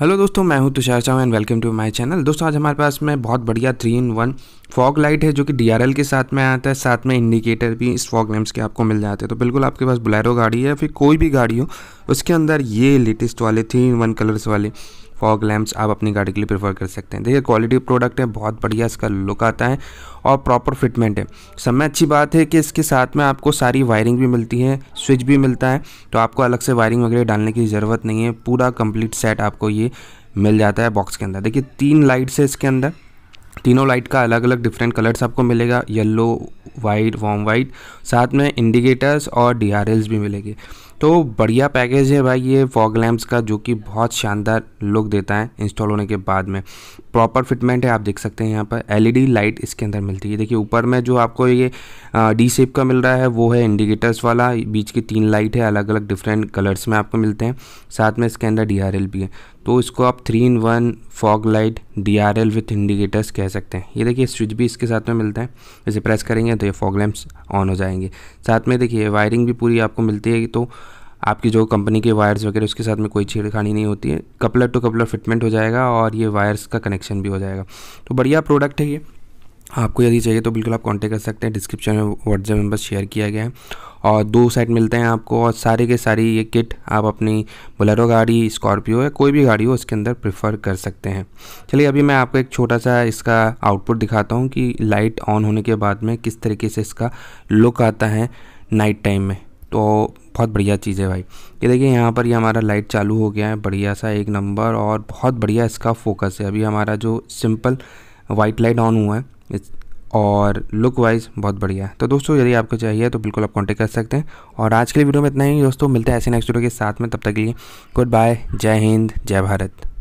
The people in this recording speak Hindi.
हेलो दोस्तों मैं हूं Tushar Chauhan and welcome to my channel दोस्तों आज हमारे पास में बहुत बढ़िया three in one fog light है जो कि डीआरएल के साथ में आता है साथ में इंडिकेटर भी इस फॉग लैम्प्स के आपको मिल जाते हैं तो बिल्कुल आपके पास बुलेरो गाड़ी है या फिर कोई भी गाड़ी हो उसके अंदर ये लेटेस्ट वाले थ्री इन वन कलर्स वाले फॉग लैम्प्स आप अपनी गाड़ी के लिए प्रेफर कर सकते हैं देखिए क्वालिटी प्रोडक्ट है बहुत बढ़िया इसका लुक आता है और प्रॉपर फिटमेंट है सब में अच्छी बात है कि इसके साथ में आपको सारी वायरिंग भी मिलती है स्विच भी मिलता है तो आपको अलग से वायरिंग वगैरह डालने की ज़रूरत नहीं है पूरा कंप्लीट सेट आपको ये मिल जाता है बॉक्स के अंदर देखिए तीन लाइट्स है इसके अंदर तीनों लाइट का अलग अलग डिफरेंट कलर्स आपको मिलेगा येलो वाइट वॉम वाइट साथ में इंडिकेटर्स और डी भी मिलेंगे तो बढ़िया पैकेज है भाई ये फॉग लैम्प्स का जो कि बहुत शानदार लुक देता है इंस्टॉल होने के बाद में प्रॉपर फिटमेंट है आप देख सकते हैं यहाँ पर एलईडी लाइट e इसके अंदर मिलती है देखिए ऊपर में जो आपको ये डी सेप का मिल रहा है वो है इंडिकेटर्स वाला बीच की तीन लाइट है अलग अलग डिफरेंट कलर्स में आपको मिलते हैं साथ में इसके अंदर डी भी है तो इसको आप three in one fog light D R L with indicators कह सकते हैं ये देखिए स्विच भी इसके साथ में मिलता है इसे प्रेस करेंगे तो ये फॉग लैम्प्स ऑन हो जाएंगे साथ में देखिए वायरिंग भी पूरी आपको मिलती है तो आपकी जो कंपनी के वायर्स वगैरह उसके साथ में कोई छेड़खानी नहीं होती है कपलर टू कपलर फिटमेंट हो जाएगा और ये वायर्स का कनेक्शन भी हो जाएगा तो बढ़िया प्रोडक्ट है ये आपको यदि चाहिए तो बिल्कुल आप कांटेक्ट कर सकते हैं डिस्क्रिप्शन में व्हाट्सएप नंबर शेयर किया गया है और दो साइड मिलते हैं आपको और सारे के सारी ये किट आप अपनी बोलेरो गाड़ी स्कॉर्पियो या कोई भी गाड़ी हो उसके अंदर प्रेफर कर सकते हैं चलिए अभी मैं आपको एक छोटा सा इसका आउटपुट दिखाता हूँ कि लाइट ऑन होने के बाद में किस तरीके से इसका लुक आता है नाइट टाइम में तो बहुत बढ़िया चीज़ है भाई ये देखिए यहाँ पर ये हमारा लाइट चालू हो गया है बढ़िया सा एक नंबर और बहुत बढ़िया इसका फोकस है अभी हमारा जो सिंपल वाइट लाइट ऑन हुआ है और लुक वाइज बहुत बढ़िया है तो दोस्तों यदि आपको चाहिए तो बिल्कुल आप कॉन्टेक्ट कर सकते हैं और आज के लिए वीडियो में इतना ही दोस्तों मिलते हैं ऐसे नेक्स्ट वीडियो के साथ में तब तक के लिए गुड बाय जय हिंद जय भारत